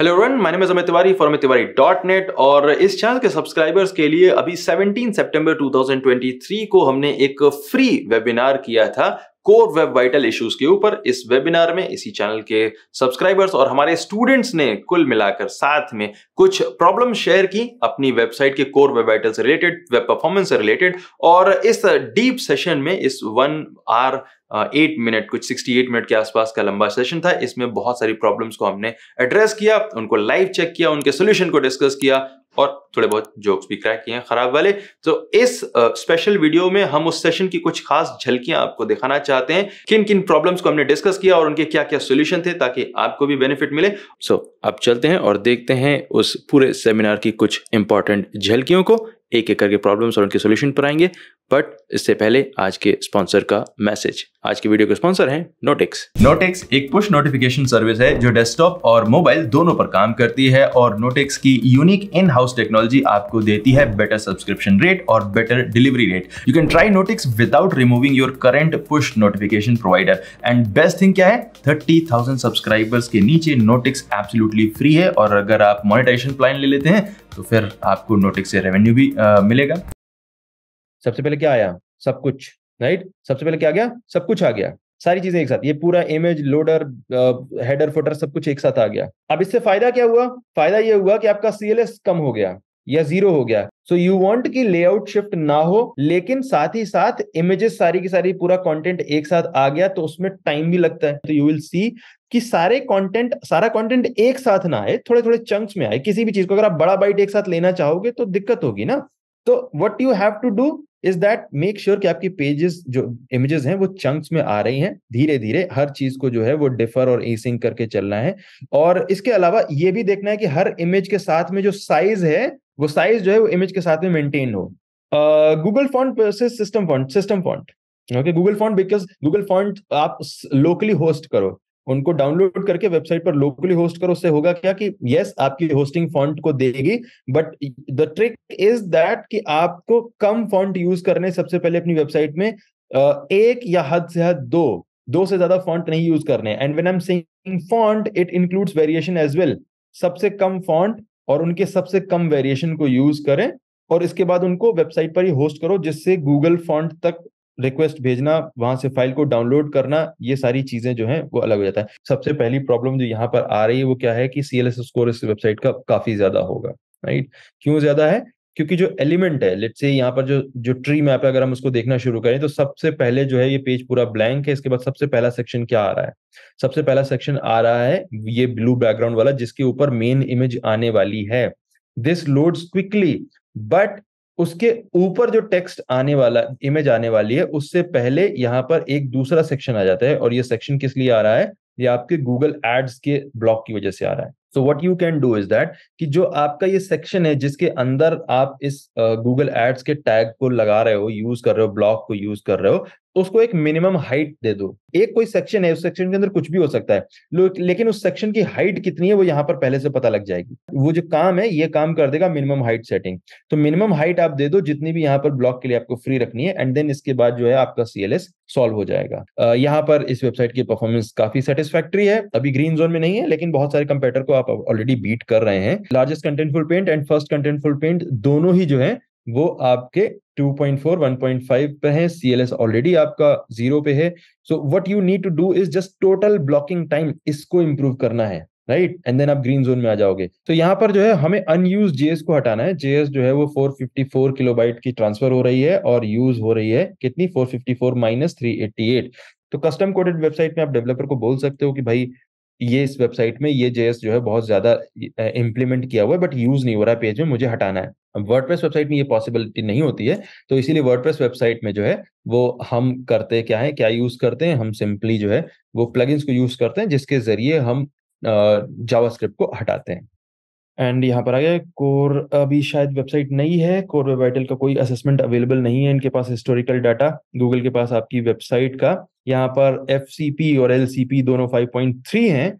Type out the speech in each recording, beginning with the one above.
Hello run मैंने मैं Samay Tiwari from Tiwari dot net और इस चैनल के सब्सक्राइबर्स के लिए अभी 17 सितंबर 2023 को हमने एक फ्री वेबिनार किया था कोर वेब वाइटल इश्यूज के ऊपर इस वेबिनार में इसी चैनल के सब्सक्राइबर्स और हमारे स्टूडेंट्स ने कुल मिलाकर साथ में कुछ प्रॉब्लम शेयर की अपनी वेबसाइट के कोर वेब वाइटल से रिलेटेड वेब परफॉर्मेंस से रिलेटेड और इस डीप सेशन में इस वन आर एट मिनट कुछ सिक्सटी एट मिनट के आसपास का लंबा सेशन था इसमें बहुत सारी प्रॉब्लम्स को हमने एड्रेस किया उनको लाइव चेक किया उनके सोल्यूशन को डिस्कस किया और थोड़े बहुत जोक्स भी क्रैक किए खराब वाले तो इस स्पेशल वीडियो में हम उस सेशन की कुछ खास झलकियां आपको दिखाना चाहते हैं किन किन प्रॉब्लम्स को हमने डिस्कस किया और उनके क्या क्या सोल्यूशन थे ताकि आपको भी बेनिफिट मिले सो so, अब चलते हैं और देखते हैं उस पूरे सेमिनार की कुछ इंपॉर्टेंट झलकियों को एक एक करके प्रॉब्लम्स और उनके सोल्यूशन पर आएंगे बट इससे पहले आज के स्पॉन्सर का मैसेज आज के वीडियो के स्पॉन्सर हैं नोटेक्स नोटेक्स एक पुश नोटिफिकेशन सर्विस है जो डेस्कटॉप और मोबाइल दोनों पर काम करती है और नोटेक्स की यूनिक इन हाउस टेक्नोलॉजी आपको देती है बेटर सब्सक्रिप्शन रेट और better delivery rate you can try Notix without removing your current push notification provider and best thing क्या है थर्टी थाउजेंड सब्सक्राइबर्स के नीचे नोटिक्स एब्सोल्युटली फ्री है और अगर आप मोनिटाइजेशन प्लान ले लेते हैं तो फिर आपको नोटिक से रेवेन्यू भी आ, मिलेगा सबसे पहले क्या आया सब कुछ राइट सबसे पहले क्या आ गया सब कुछ आ गया सारी चीजें एक साथ ये पूरा इमेज लोडर हेडर फोटर सब कुछ एक साथ आ गया अब इससे फायदा क्या हुआ फायदा ये हुआ कि आपका सीएलएस कम हो गया या जीरो हो गया सो यू वांट कि लेआउट शिफ्ट ना हो लेकिन साथ ही साथ इमेजेस सारी की सारी पूरा कंटेंट एक साथ आ गया तो उसमें टाइम भी लगता है तो यू विल सी कि सारे कंटेंट सारा कंटेंट एक साथ ना आए थोड़े थोड़े चंक्स में आए किसी भी चीज को अगर आप बड़ा बाइट एक साथ लेना चाहोगे तो दिक्कत होगी ना तो what you have to do is that make sure कि आपकी पेजेस जो इमेजेस हैं वो चंक्स में आ रही हैं धीरे धीरे हर चीज को जो है वो डिफर और एसिंग करके चलना है और इसके अलावा ये भी देखना है कि हर इमेज के साथ में जो साइज है वो साइज जो है वो इमेज के साथ में मेंटेन हो Google font system font system font okay Google font because Google font आप लोकली होस्ट करो उनको डाउनलोड करके वेबसाइट पर लोकली होस्ट करो उससे होगा क्या कि यस आपकी होस्टिंग फॉन्ट को देगी but the trick is that कि आपको कम फॉन्ट यूज करने सबसे पहले अपनी वेबसाइट में एक या हद से हद दो दो से ज्यादा फॉन्ट नहीं यूज करने and when I am saying font it includes variation as well सबसे कम फॉन्ट और उनके सबसे कम वेरिएशन को यूज करें और इसके बाद उनको वेबसाइट पर ही होस्ट करो जिससे गूगल फॉन्ट तक रिक्वेस्ट भेजना वहां से फाइल को डाउनलोड करना ये सारी चीजें जो है वो अलग हो जाता है सबसे पहली प्रॉब्लम जो यहाँ पर आ रही है वो क्या है कि सीएलएस स्कोर इस वेबसाइट का काफी ज्यादा होगा राइट क्यों ज्यादा है क्योंकि जो एलिमेंट है लेट से यहाँ पर जो जो ट्री मैप है अगर हम उसको देखना शुरू करें तो सबसे पहले जो है ये पेज पूरा ब्लैंक है इसके बाद सबसे पहला सेक्शन क्या आ रहा है सबसे पहला सेक्शन आ रहा है ये ब्लू बैकग्राउंड वाला जिसके ऊपर मेन इमेज आने वाली है दिस लोड्स क्विकली बट उसके ऊपर जो टेक्स्ट आने वाला इमेज आने वाली है उससे पहले यहाँ पर एक दूसरा सेक्शन आ जाता है और ये सेक्शन किस लिए आ रहा है ये आपके गूगल एड्स के ब्लॉक की वजह से आ रहा है so what you can do is that कि जो आपका ये सेक्शन है जिसके अंदर आप इस गूगल एड्स के टैग को लगा रहे हो यूज कर रहे हो ब्लॉक को यूज कर रहे हो उसको एक मिनिमम हाइट दे दो एक कोई सेक्शन है उस सेक्शन के अंदर कुछ भी हो सकता है लेकिन उस सेक्शन की हाइट कितनी है वो यहाँ पर पहले से पता लग जाएगी वो जो काम है ये काम कर देगा मिनिमम हाइट सेटिंग तो मिनिमम हाइट आप दे दो जितनी भी यहाँ पर ब्लॉक के लिए आपको फ्री रखनी है एंड देन इसके बाद जो है आपका सीएलएस सॉल्व हो जाएगा यहाँ पर इस वेबसाइट की परफॉर्मेंस काफी सेटिस्फैक्ट्री है अभी ग्रीन जोन में नहीं है लेकिन बहुत सारे कंप्यूटर को आप ऑलरेडी बीट कर रहे हैं largest contentful paint and first contentful paint दोनों ही जो है वो आपके 2.4 1.5 पे है सी ऑलरेडी आपका जीरो पे है so what you need to do is just total blocking time इसको इंप्रूव करना है राइट एंड देन आप ग्रीन जोन में आ जाओगे तो यहाँ पर जो है हमें अनयूज जेएस को हटाना है जेएस जो है वो 454 किलोबाइट की ट्रांसफर हो रही है और यूज हो रही है कितनी 454 माइनस 388 तो कस्टम कोडेड वेबसाइट में आप डेवलपर को बोल सकते हो कि भाई ये इस वेबसाइट में ये जेएस जो है बहुत ज्यादा इंप्लीमेंट किया हुआ है बट यूज नहीं हो रहा है पेज में मुझे हटाना है वर्ड वेबसाइट में ये पॉसिबिलिटी नहीं होती है तो इसीलिए वर्ड वेबसाइट में जो है वो हम करते क्या है क्या यूज करते हैं हम सिंपली जो है वो प्लग को यूज करते हैं जिसके जरिए हम जावास्क्रिप्ट को हटाते हैं एंड यहाँ पर आ गया कोर अभी शायद वेबसाइट नहीं है कोर वेब वाइटल का कोई असेसमेंट अवेलेबल नहीं है इनके पास हिस्टोरिकल डाटा गूगल के पास आपकी वेबसाइट का यहाँ पर एफ और एल दोनों 5.3 हैं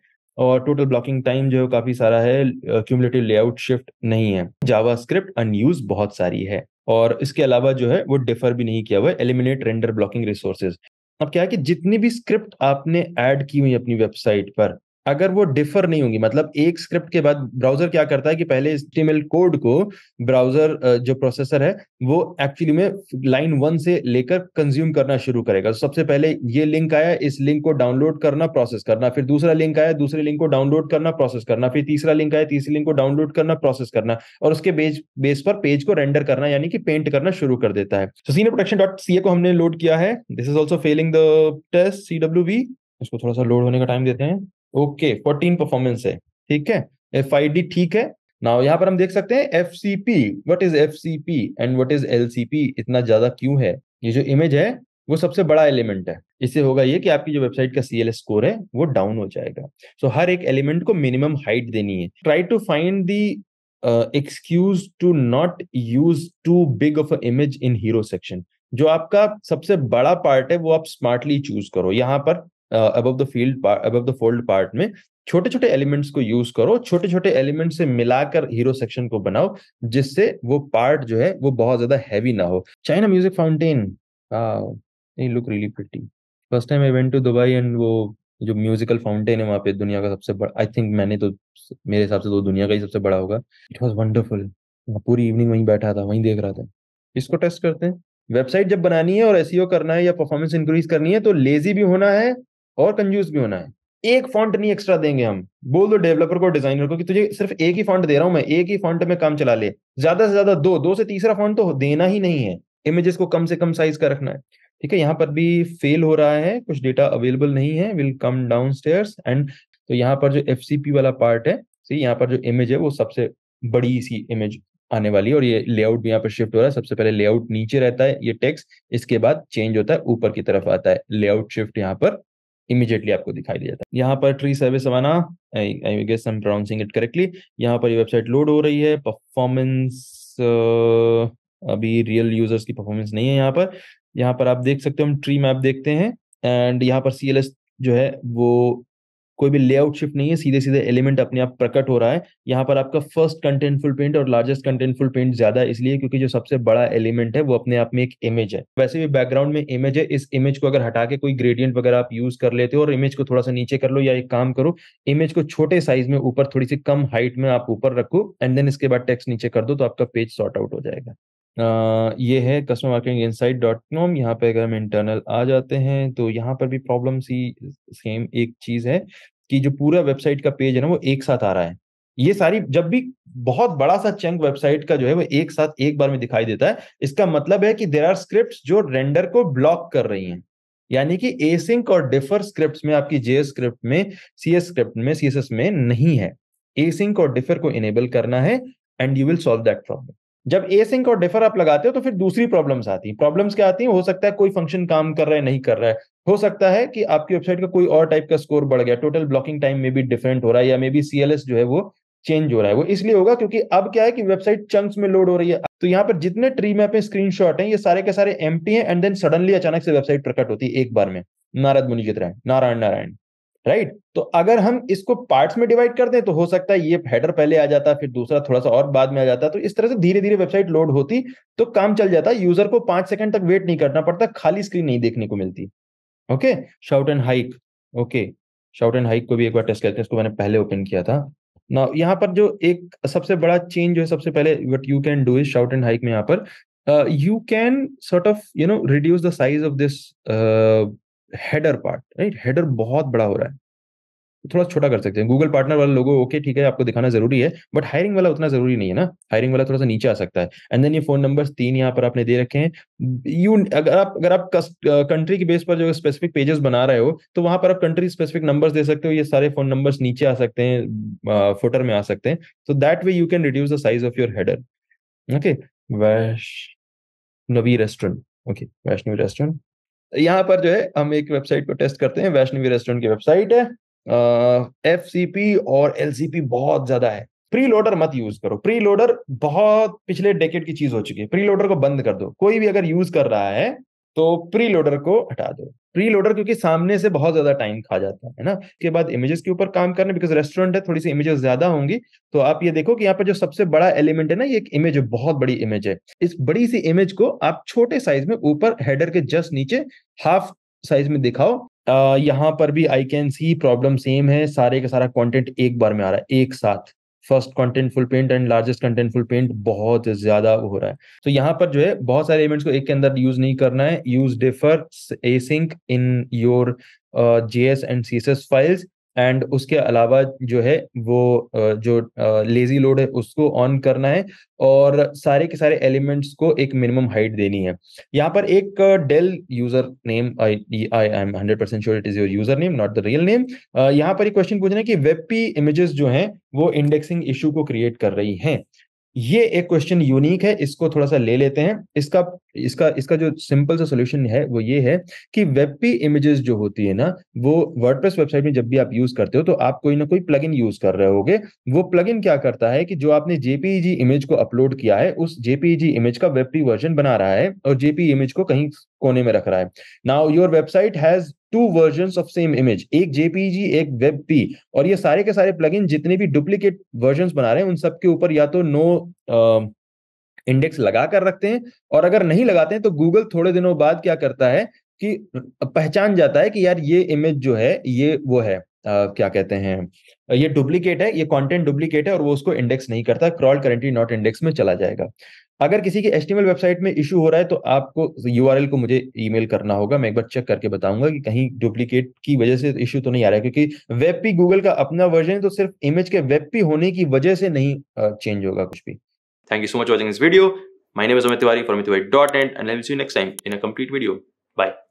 और टोटल ब्लॉकिंग टाइम जो है काफी सारा है क्यूमलेटिव लेआउट शिफ्ट नहीं है जावा स्क्रिप्ट अनयूज बहुत सारी है और इसके अलावा जो है वो डिफर भी नहीं किया हुआ है एलिमिनेट रेंडर ब्लॉकिंग रिसोर्सेज अब क्या है कि जितनी भी स्क्रिप्ट आपने ऐड की हुई अपनी वेबसाइट पर अगर वो डिफर नहीं होंगी मतलब एक स्क्रिप्ट के बाद ब्राउजर क्या करता है कि पहले एचटीएमएल कोड को ब्राउजर जो प्रोसेसर है वो एक्चुअली में लाइन वन से लेकर कंज्यूम करना शुरू करेगा तो सबसे पहले ये लिंक आया इस लिंक को डाउनलोड करना प्रोसेस करना फिर दूसरा लिंक आया दूसरे लिंक को डाउनलोड करना प्रोसेस करना फिर तीसरा लिंक आया तीसरे लिंक को डाउनलोड करना प्रोसेस करना और उसके बेस बेस पर पेज को रेंडर करना यानी कि पेंट करना शुरू कर देता है तो सीनियर प्रोडक्शन डॉट ए को हमने लोड किया है this is also failing the test see इसको थोड़ा सा लोड होने का टाइम देते हैं ओके फोर्टीन परफॉर्मेंस है ठीक है एफ ठीक है नाउ यहाँ पर हम देख सकते हैं F C P what is F C P and what is L C P इतना ज्यादा क्यों है ये जो इमेज है वो सबसे बड़ा एलिमेंट है इससे होगा ये कि आपकी जो वेबसाइट का सीएल स्कोर है वो डाउन हो जाएगा सो so, हर एक एलिमेंट को मिनिमम हाइट देनी है try to find the excuse to not use too big of image in hero section जो आपका सबसे बड़ा पार्ट है वो आप स्मार्टली चूज करो यहाँ पर above the field above the fold part में छोटे छोटे एलिमेंट्स को यूज करो छोटे छोटे एलिमेंट से मिलाकर हीरो सेक्शन को बनाओ जिससे वो पार्ट जो है वो बहुत ज्यादा हैवी ना हो China music fountain look really pretty first time I went to Dubai and वो जो म्यूजिकल फाउंटेन है वहाँ पे दुनिया का सबसे बड़ा आई थिंक मैंने तो मेरे हिसाब से तो दुनिया का ही सबसे बड़ा होगा इट वॉज वंडरफुल पूरी इवनिंग वहीं बैठा था वहीं देख रहा था इसको टेस्ट करते हैं वेबसाइट जब बनानी है और एस e करना है या परफॉर्मेंस इंक्रीज करनी है तो लेजी भी होना है और कंज्यूज भी होना है एक फॉन्ट नहीं एक्स्ट्रा देंगे हम बोल दो डेवलपर को डिजाइनर को कि तुझे सिर्फ एक ही फॉन्ट दे रहा हूं मैं एक ही फॉन्ट में काम चला ले ज्यादा से ज्यादा दो दो से तीसरा फॉन्ट तो देना ही नहीं है इमेजेस को कम से कम साइज का रखना है ठीक है यहाँ पर भी फेल हो रहा है कुछ डेटा अवेलेबल नहीं है will come down stair and तो यहाँ पर जो एफ वाला पार्ट है सी यहाँ पर जो इमेज है वो सबसे बड़ी सी इमेज आने वाली है और ये लेआउट भी यहाँ पर शिफ्ट हो रहा है सबसे पहले लेआउट नीचे रहता है ये टेक्स्ट इसके बाद चेंज होता है ऊपर की तरफ आता है लेआउट शिफ्ट यहाँ पर इमीडिएटली आपको दिखाई दिया जाता है यहाँ पर tree service savannah I guess I am pronouncing it correctly यहाँ पर ये वेबसाइट लोड हो रही है परफॉर्मेंस uh, अभी रियल यूजर्स की परफॉर्मेंस नहीं है यहाँ पर यहाँ पर आप देख सकते हो हम ट्री मैप देखते हैं एंड यहाँ पर सी जो है वो कोई भी लेआउट शिफ्ट नहीं है सीधे सीधे एलिमेंट अपने आप प्रकट हो रहा है यहाँ पर आपका फर्स्ट कंटेंटफुल पेंट और लार्जेस्ट कंटेंटफुल पेंट ज्यादा है इसलिए क्योंकि जो सबसे बड़ा एलिमेंट है वो अपने आप में एक इमेज है वैसे भी बैकग्राउंड में इमेज है इस इमेज को अगर हटा के कोई ग्रेडियंट वगैरह आप यूज कर लेते हो और इमेज को थोड़ा सा नीचे कर लो या एक काम करो इमेज को छोटे साइज में ऊपर थोड़ी सी कम हाइट में आप ऊपर रखो एंड देन इसके बाद टेक्स्ट नीचे कर दो तो आपका पेज सॉर्ट आउट हो जाएगा ये है customer marketing insight dot com यहाँ पे अगर हम इंटरनल आ जाते हैं तो यहाँ पर भी प्रॉब्लम सी सेम एक चीज है कि जो पूरा वेबसाइट का पेज है ना वो एक साथ आ रहा है ये सारी जब भी बहुत बड़ा सा चंक वेबसाइट का जो है वो एक साथ एक बार में दिखाई देता है इसका मतलब है कि देर आर स्क्रिप्ट जो रेंडर को ब्लॉक कर रही हैं यानी कि एसिंक और डिफर स्क्रिप्ट में आपकी जे स्क्रिप्ट में सी एस स्क्रिप्ट में सी एस एस में नहीं है एसिंक और डिफर को इनेबल करना है and you will solve that problem जब ए सिंक और डिफर आप लगाते हो तो फिर दूसरी प्रॉब्लम्स आती हैं प्रॉब्लम्स क्या आती हैं हो सकता है कोई फंक्शन काम कर रहा है नहीं कर रहा है हो सकता है कि आपकी वेबसाइट का कोई और टाइप का स्कोर बढ़ गया टोटल ब्लॉकिंग टाइम में भी डिफरेंट हो रहा है या मे बी सीएलएस जो है वो चेंज हो रहा है वो इसलिए होगा क्योंकि अब क्या है कि वेबसाइट चंक्स में लोड हो रही है तो यहाँ पर जितने ट्री मैप है स्क्रीन है ये सारे के सारे एम हैं एंड देन सडनली अचानक से वेबसाइट प्रकट होती है एक बार में नारद मुनि जित नारायण नारायण राइट right? तो अगर हम इसको पार्ट्स में डिवाइड कर दें तो हो सकता है ये हेडर पहले आ जाता फिर दूसरा थोड़ा सा और बाद में आ जाता तो इस तरह से धीरे धीरे वेबसाइट लोड होती तो काम चल जाता यूजर को पांच सेकंड तक वेट नहीं करना पड़ता खाली स्क्रीन नहीं देखने को मिलती okay shout and hike okay shout and hike को भी एक बार टेस्ट करते हैं इसको मैंने पहले ओपन किया था ना यहाँ पर जो एक सबसे बड़ा चेंज जो है सबसे पहले what you can do is shout and hike में यहाँ पर you can sort of you know reduce the size of this header part right header बहुत बड़ा हो रहा है थोड़ा छोटा कर सकते हैं गूगल पार्टनर वाले लोगों ओके ठीक है आपको दिखाना जरूरी है बट हायरिंग वाला उतना जरूरी नहीं है ना हायरिंग वाला थोड़ा सा नीचे आ सकता है एंड देन ये फोन नंबर तीन यहाँ पर आपने दे रखे हैं यू अगर आप अगर आप कंट्री के बेस पर जो स्पेसिफिक पेजेस बना रहे हो तो वहां पर आप कंट्री स्पेसिफिक नंबर्स दे सकते हो ये सारे फोन नंबर्स नीचे आ सकते हैं फोटर में आ सकते हैं तो that way you can reduce the size of your header okay Vaishnavi restaurant okay Vaishnavi restaurant यहाँ पर जो है हम एक वेबसाइट को टेस्ट करते हैं वैष्णवी रेस्टोरेंट की वेबसाइट है एफ सी सी और एल बहुत ज्यादा है प्री लोडर मत यूज करो प्री लोडर बहुत पिछले डेकेट की चीज हो चुकी है प्री लोडर को बंद कर दो कोई भी अगर यूज कर रहा है तो प्री लोडर को हटा दो प्री लोडर क्योंकि सामने से बहुत ज्यादा टाइम खा जाता है ना के बाद इमेजेस के ऊपर काम करने बिकॉज रेस्टोरेंट है थोड़ी सी इमेजेस ज्यादा होंगी तो आप ये देखो कि यहाँ पर जो सबसे बड़ा एलिमेंट है ना ये एक इमेज है बहुत बड़ी इमेज है इस बड़ी सी इमेज को आप छोटे साइज में ऊपर हेडर के जस्ट नीचे हाफ साइज में दिखाओ यहाँ पर भी I can see problem same है सारे का सारा कंटेंट एक बार में आ रहा है एक साथ first contentful paint and largest contentful paint बहुत ज्यादा हो रहा है तो यहाँ पर जो है बहुत सारे एलिमेंट्स को एक के अंदर यूज नहीं करना है use defer async in your S and CSS files and उसके अलावा जो है वो जो लेजी लोड है उसको ऑन करना है और सारे के सारे एलिमेंट्स को एक मिनिमम हाइट देनी है यहाँ पर एक डेल user name I I am hundred percent sure it is your user name not the real name यहाँ पर एक क्वेश्चन पूछना है कि वेब पी इमेजेस जो हैं वो इंडेक्सिंग इशू को क्रिएट कर रही हैं ये एक क्वेश्चन यूनिक है इसको थोड़ा सा ले लेते हैं इसका इसका इसका जो सिंपल सा सोल्यूशन है वो ये है कि वेब पी इमेजेस जो होती है ना वो वर्डप्रेस वेबसाइट में जब भी आप यूज करते हो तो आप कोई ना कोई प्लग इन यूज कर रहे होगे वो प्लग इन क्या करता है कि जो आपने जेपीजी इमेज e को अपलोड किया है उस जेपीजी इमेज e का वेब पी वर्जन बना रहा है और जेपी इमेज e को कहीं कोने में रख रहा है now your website has two version of same image एक जेपीजी e एक वेब पी और ये सारे के सारे प्लग जितने भी डुप्लीकेट वर्जन बना रहे हैं उन सबके ऊपर या तो नो इंडेक्स uh, लगा कर रखते हैं और अगर नहीं लगाते हैं तो गूगल थोड़े दिनों बाद क्या करता है कि पहचान जाता है कि यार ये इमेज जो है ये वो है आ, uh, क्या कहते हैं ये डुप्लीकेट है ये कंटेंट डुप्लीकेट है और वो उसको इंडेक्स नहीं करता क्रॉल करेंटली नॉट इंडेक्स में चला जाएगा अगर किसी की एस्टिमेल वेबसाइट में इशू हो रहा है तो आपको यूआरएल को मुझे ईमेल करना होगा मैं एक बार चेक करके बताऊंगा कि कहीं डुप्लीकेट की वजह से इशू तो नहीं आ रहा है क्योंकि वेब पी गूगल का अपना वर्जन है तो सिर्फ इमेज के वेब पी होने की वजह से नहीं चेंज होगा कुछ भी thank you so much watching this video my name is Amit Tiwari from Tiwari dot and I will see you next time in a complete video bye